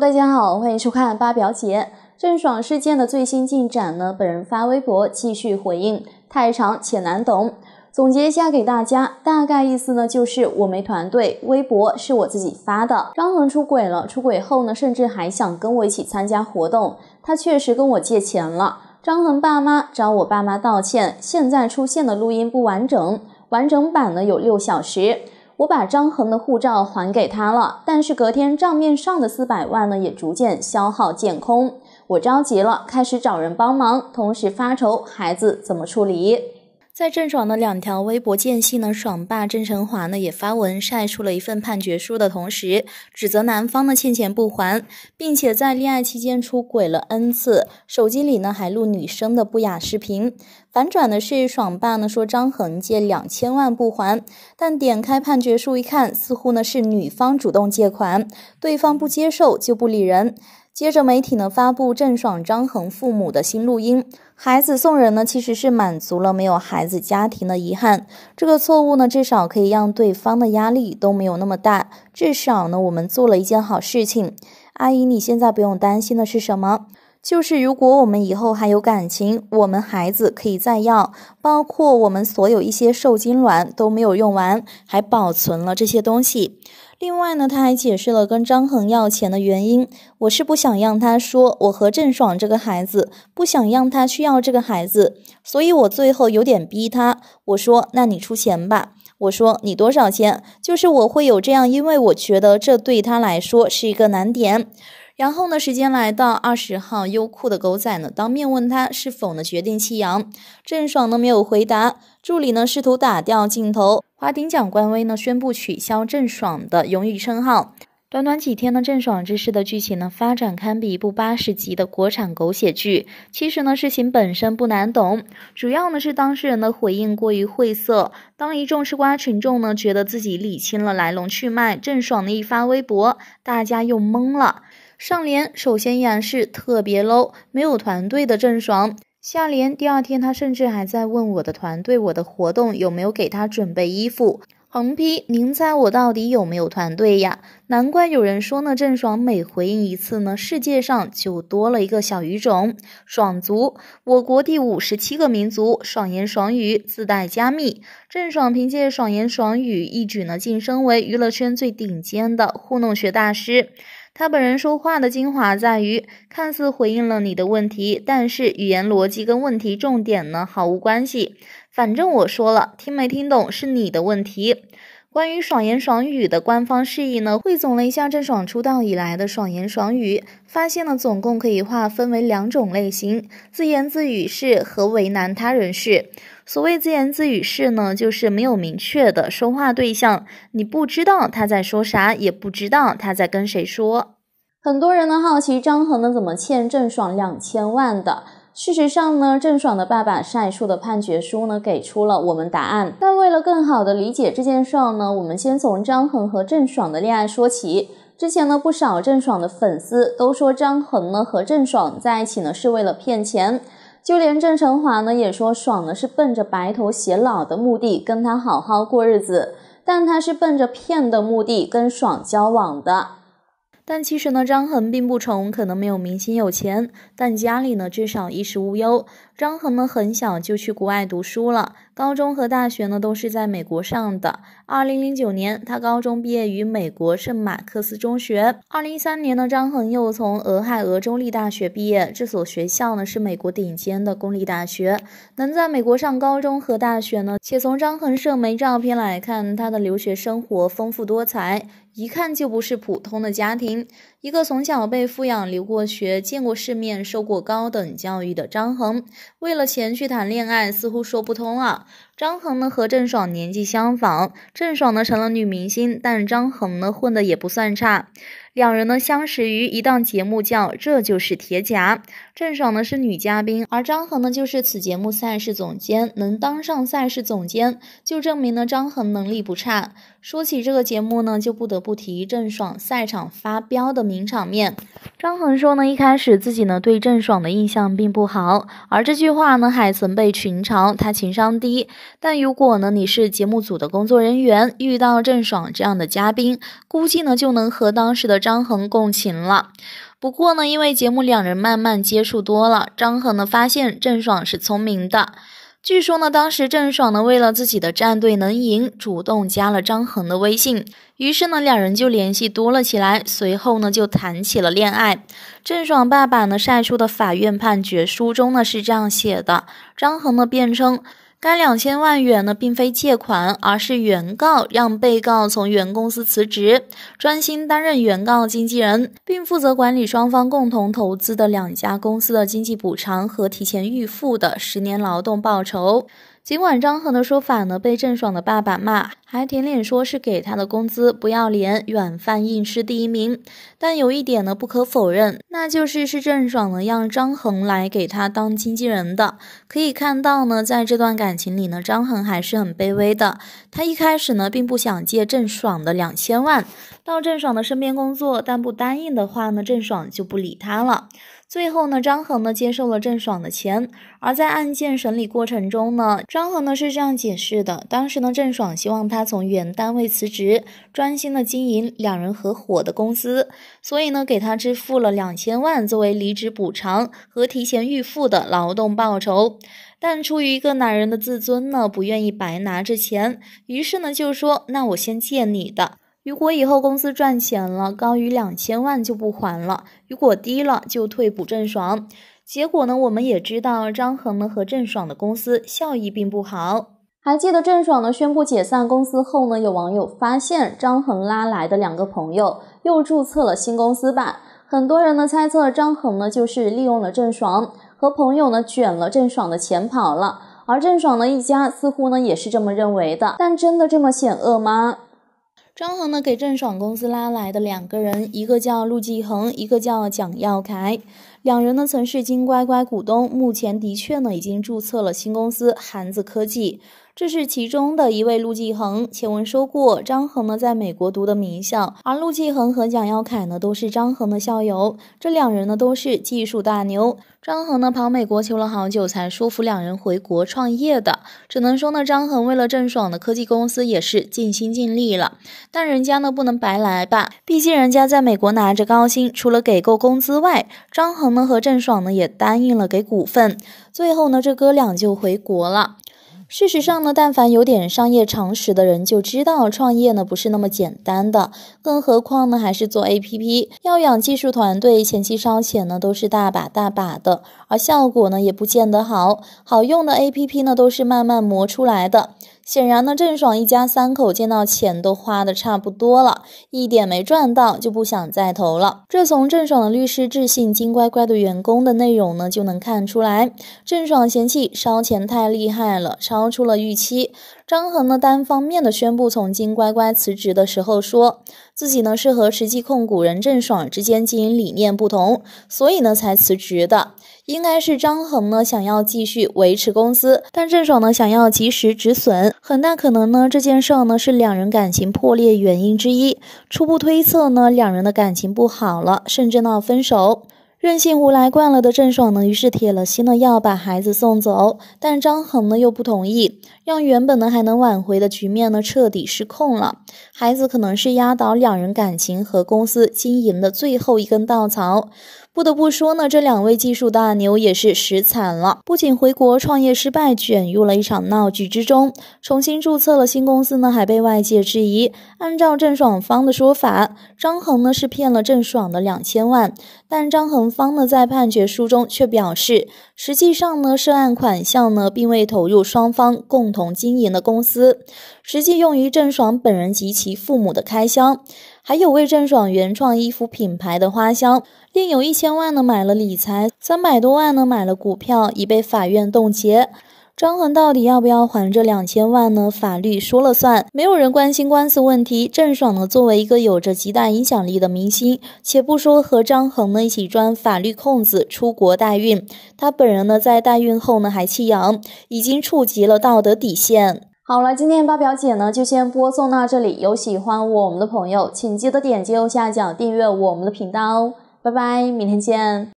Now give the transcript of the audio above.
大家好，欢迎收看八表姐。郑爽事件的最新进展呢？本人发微博继续回应，太长且难懂。总结一下给大家，大概意思呢就是我没团队，微博是我自己发的。张恒出轨了，出轨后呢，甚至还想跟我一起参加活动。他确实跟我借钱了。张恒爸妈找我爸妈道歉，现在出现的录音不完整，完整版呢有六小时。我把张恒的护照还给他了，但是隔天账面上的四百万呢，也逐渐消耗见空，我着急了，开始找人帮忙，同时发愁孩子怎么处理。在郑爽的两条微博间隙呢，爽爸郑成华呢也发文晒出了一份判决书的同时，指责男方呢欠钱不还，并且在恋爱期间出轨了 N 次，手机里呢还录女生的不雅视频。反转的是，爽爸呢说张恒借两千万不还，但点开判决书一看，似乎呢是女方主动借款，对方不接受就不理人。接着媒体呢发布郑爽、张恒父母的新录音，孩子送人呢其实是满足了没有孩子家庭的遗憾。这个错误呢至少可以让对方的压力都没有那么大，至少呢我们做了一件好事情。阿姨，你现在不用担心的是什么？就是如果我们以后还有感情，我们孩子可以再要，包括我们所有一些受精卵都没有用完，还保存了这些东西。另外呢，他还解释了跟张恒要钱的原因。我是不想让他说我和郑爽这个孩子，不想让他去要这个孩子，所以我最后有点逼他，我说那你出钱吧。我说你多少钱？就是我会有这样，因为我觉得这对他来说是一个难点。然后呢？时间来到二十号，优酷的狗仔呢当面问他是否呢决定弃养，郑爽呢没有回答，助理呢试图打掉镜头。华鼎奖官微呢宣布取消郑爽的荣誉称号。短短几天呢，郑爽之事的剧情呢发展堪比一部八十集的国产狗血剧。其实呢，事情本身不难懂，主要呢是当事人的回应过于晦涩。当一众吃瓜群众呢觉得自己理清了来龙去脉，郑爽的一发微博，大家又懵了。上联首先依然是特别 low，没有团队的郑爽。下联第二天，他甚至还在问我的团队，我的活动有没有给他准备衣服。横批：您猜我到底有没有团队呀？难怪有人说呢，郑爽每回应一次呢，世界上就多了一个小语种——爽族，我国第五十七个民族。爽言爽语自带加密。郑爽凭借爽言爽语一举呢，晋升为娱乐圈最顶尖的糊弄学大师。他本人说话的精华在于，看似回应了你的问题，但是语言逻辑跟问题重点呢毫无关系。反正我说了，听没听懂是你的问题。关于爽言爽语的官方释义呢，汇总了一下郑爽出道以来的爽言爽语，发现呢，总共可以划分为两种类型：自言自语式和为难他人式。所谓自言自语式呢，就是没有明确的说话对象，你不知道他在说啥，也不知道他在跟谁说。很多人呢好奇张恒呢怎么欠郑爽两千万的。事实上呢，郑爽的爸爸晒出的判决书呢，给出了我们答案。但为了更好的理解这件事呢，我们先从张恒和郑爽的恋爱说起。之前呢，不少郑爽的粉丝都说张恒呢和郑爽在一起呢是为了骗钱，就连郑成华呢也说爽呢是奔着白头偕老的目的跟他好好过日子，但他是奔着骗的目的跟爽交往的。但其实呢，张恒并不穷，可能没有明星有钱，但家里呢，至少衣食无忧。张恒呢，很小就去国外读书了，高中和大学呢都是在美国上的。二零零九年，他高中毕业于美国圣马克思中学。二零一三年呢，张恒又从俄亥俄州立大学毕业，这所学校呢是美国顶尖的公立大学。能在美国上高中和大学呢，且从张恒社媒照片来看，他的留学生活丰富多彩，一看就不是普通的家庭。一个从小被富养、留过学、见过世面、受过高等教育的张恒。为了钱去谈恋爱，似乎说不通啊。张恒呢和郑爽年纪相仿，郑爽呢成了女明星，但张恒呢混的也不算差。两人呢相识于一档节目，叫《这就是铁甲》。郑爽呢是女嘉宾，而张恒呢就是此节目赛事总监。能当上赛事总监，就证明呢张恒能力不差。说起这个节目呢，就不得不提郑爽赛场发飙的名场面。张恒说呢，一开始自己呢对郑爽的印象并不好，而这句话呢还曾被群嘲，他情商低。但如果呢，你是节目组的工作人员，遇到郑爽这样的嘉宾，估计呢就能和当时的张恒共情了。不过呢，因为节目两人慢慢接触多了，张恒呢发现郑爽是聪明的。据说呢，当时郑爽呢为了自己的战队能赢，主动加了张恒的微信，于是呢两人就联系多了起来，随后呢就谈起了恋爱。郑爽爸爸呢晒出的法院判决书中呢是这样写的：张恒呢辩称。该两千万元呢，并非借款，而是原告让被告从原公司辞职，专心担任原告经纪人，并负责管理双方共同投资的两家公司的经济补偿和提前预付的十年劳动报酬。尽管张恒的说法呢被郑爽的爸爸骂，还舔脸说是给他的工资，不要脸，软饭硬吃第一名。但有一点呢不可否认，那就是是郑爽呢让张恒来给他当经纪人的。可以看到呢，在这段感情里呢，张恒还是很卑微的。他一开始呢并不想借郑爽的两千万到郑爽的身边工作，但不答应的话呢，郑爽就不理他了。最后呢，张恒呢接受了郑爽的钱。而在案件审理过程中呢，张恒呢是这样解释的：当时呢，郑爽希望他从原单位辞职，专心的经营两人合伙的公司，所以呢给他支付了两千万作为离职补偿和提前预付的劳动报酬。但出于一个男人的自尊呢，不愿意白拿着钱，于是呢就说：“那我先借你的。”如果以后公司赚钱了，高于两千万就不还了；如果低了就退补郑爽。结果呢，我们也知道张恒呢和郑爽的公司效益并不好。还记得郑爽呢宣布解散公司后呢，有网友发现张恒拉来的两个朋友又注册了新公司吧？很多人呢猜测张恒呢就是利用了郑爽和朋友呢卷了郑爽的钱跑了，而郑爽呢一家似乎呢也是这么认为的。但真的这么险恶吗？张恒呢，给郑爽公司拉来的两个人，一个叫陆继恒，一个叫蒋耀凯。两人呢，曾是金乖乖股东，目前的确呢，已经注册了新公司韩子科技。这是其中的一位陆继恒，前文说过，张恒呢在美国读的名校，而陆继恒和蒋耀凯呢都是张恒的校友，这两人呢都是技术大牛，张恒呢跑美国求了好久，才说服两人回国创业的，只能说呢张恒为了郑爽的科技公司也是尽心尽力了，但人家呢不能白来吧，毕竟人家在美国拿着高薪，除了给够工资外，张恒呢和郑爽呢也答应了给股份，最后呢这哥俩就回国了。事实上呢，但凡有点商业常识的人就知道，创业呢不是那么简单的，更何况呢还是做 A P P，要养技术团队，前期烧钱呢都是大把大把的，而效果呢也不见得好，好用的 A P P 呢都是慢慢磨出来的。显然呢，郑爽一家三口见到钱都花的差不多了，一点没赚到，就不想再投了。这从郑爽的律师致信金乖乖的员工的内容呢，就能看出来。郑爽嫌弃烧钱太厉害了，超出了预期。张恒呢单方面的宣布从金乖乖辞职的时候，说自己呢是和实际控股人郑爽之间经营理念不同，所以呢才辞职的。应该是张恒呢想要继续维持公司，但郑爽呢想要及时止损，很大可能呢这件事呢是两人感情破裂原因之一。初步推测呢，两人的感情不好了，甚至闹分手。任性无赖惯了的郑爽呢，于是铁了心的要把孩子送走，但张恒呢又不同意，让原本呢还能挽回的局面呢彻底失控了。孩子可能是压倒两人感情和公司经营的最后一根稻草。不得不说呢，这两位技术大牛也是实惨了。不仅回国创业失败，卷入了一场闹剧之中，重新注册了新公司呢，还被外界质疑。按照郑爽方的说法，张恒呢是骗了郑爽的两千万，但张恒方呢在判决书中却表示，实际上呢涉案款项呢并未投入双方共同经营的公司，实际用于郑爽本人及其父母的开销。还有为郑爽原创衣服品牌的花销，另有一千万呢买了理财，三百多万呢买了股票，已被法院冻结。张恒到底要不要还这两千万呢？法律说了算，没有人关心官司问题。郑爽呢，作为一个有着极大影响力的明星，且不说和张恒呢一起钻法律空子出国代孕，她本人呢在代孕后呢还弃养，已经触及了道德底线。好了，今天八表姐呢就先播送到这里。有喜欢我们的朋友，请记得点击右下角订阅我们的频道哦。拜拜，明天见。